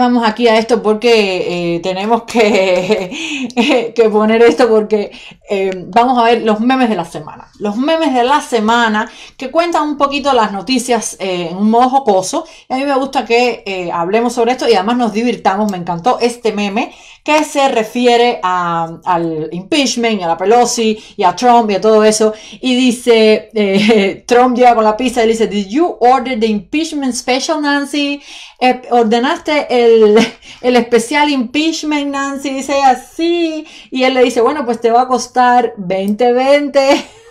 vamos aquí a esto porque eh, tenemos que, poner esto porque eh, vamos a ver los memes de la semana. Los memes de la semana que cuentan un poquito las noticias eh, en un modo jocoso. Y a mí me gusta que hablemos sobre esto y además nos divirtamos. Me encantó este meme que se refiere al impeachment, a la Pelosi y a Trump y a todo eso. Y dice, eh, Trump llega con la pizza y dice, ¿Did you order the impeachment special, Nancy? Eh, ¿Ordenaste el, el, especial impeachment, Nancy? Dice así. Y él le dice, bueno, pues te va a costar 20, 20.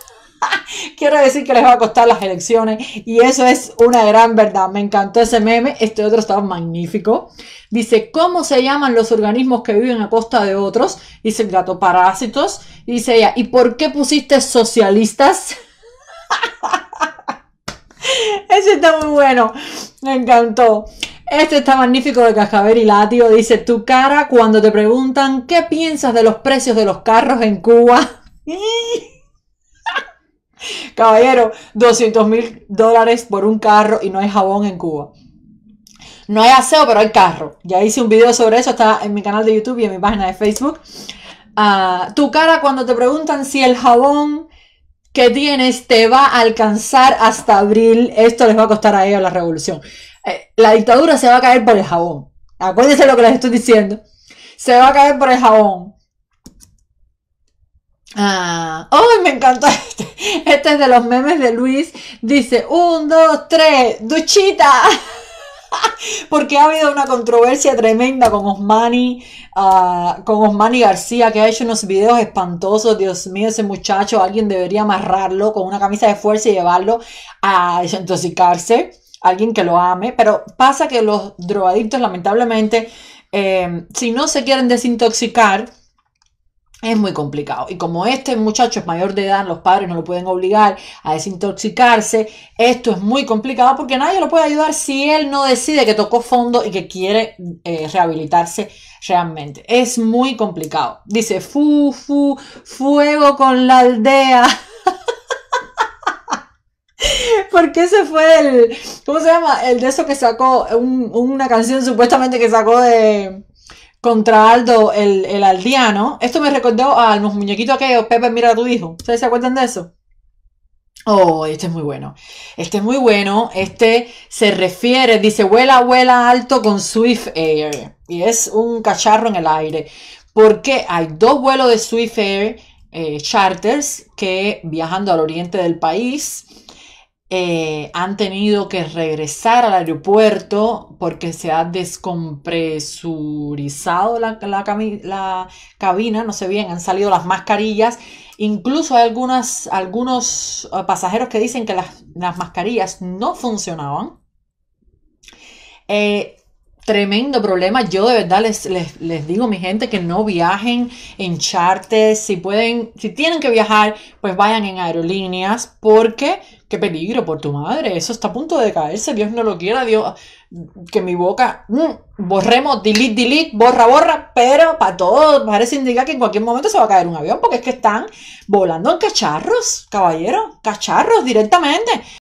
Quiero decir que les va a costar las elecciones y eso es una gran verdad. Me encantó ese meme, este otro estaba magnífico. Dice, ¿cómo se llaman los organismos que viven a costa de otros? Dice el gato, parásitos. Dice ella, ¿y por qué pusiste socialistas? ese está muy bueno, me encantó. Este está magnífico de Cajaver y Latio. Dice, tu cara cuando te preguntan qué piensas de los precios de los carros en Cuba. Caballero, 200 mil dólares por un carro y no hay jabón en Cuba. No hay aseo, pero hay carro. Ya hice un video sobre eso, está en mi canal de YouTube y en mi página de Facebook. Ah, tu cara cuando te preguntan si el jabón que tienes te va a alcanzar hasta abril, esto les va a costar a ellos la revolución. Eh, la dictadura se va a caer por el jabón. Acuérdense lo que les estoy diciendo. Se va a caer por el jabón. Ah, ¡Ay, me encanta este! Este es de los memes de Luis. Dice, un, dos, tres, duchita. Porque ha habido una controversia tremenda con Osmani, ah, con Osmani García, que ha hecho unos videos espantosos. Dios mío, ese muchacho, alguien debería amarrarlo con una camisa de fuerza y llevarlo a desintoxicarse. Alguien que lo ame. Pero pasa que los drogadictos, lamentablemente, eh, si no se quieren desintoxicar, es muy complicado. Y como este muchacho es mayor de edad, los padres no lo pueden obligar a desintoxicarse. Esto es muy complicado porque nadie lo puede ayudar si él no decide que tocó fondo y que quiere eh, rehabilitarse realmente. Es muy complicado. Dice, fu, fu, fuego con la aldea. ¿Por qué se fue el, ¿cómo se llama? El de eso que sacó, una canción supuestamente que sacó de contra Aldo el, aldeano. Esto me recordó a los muñequitos aquellos, Pepe, mira a tu hijo. ¿Ustedes se acuerdan de eso? Oh, este es muy bueno. Este es muy bueno. Este se refiere, dice, vuela, vuela alto con Swift Air. Y es un cacharro en el aire. Porque hay dos vuelos de Swift Air eh, charters que viajando al oriente del país eh, han tenido que regresar al aeropuerto porque se ha descompresurizado la, la, cabina, no sé bien, han salido las mascarillas. Incluso hay algunas, algunos eh, pasajeros que dicen que las, las mascarillas no funcionaban. Eh, tremendo problema. Yo de verdad les, les, les, digo, mi gente, que no viajen en charters. Si pueden, si tienen que viajar, pues vayan en aerolíneas, porque qué peligro por tu madre. Eso está a punto de caerse. Dios no lo quiera, Dios. Que mi boca, mm, borremos, delete, delete, borra, borra, pero para todos, parece indicar que en cualquier momento se va a caer un avión, porque es que están volando en cacharros, caballero, cacharros directamente.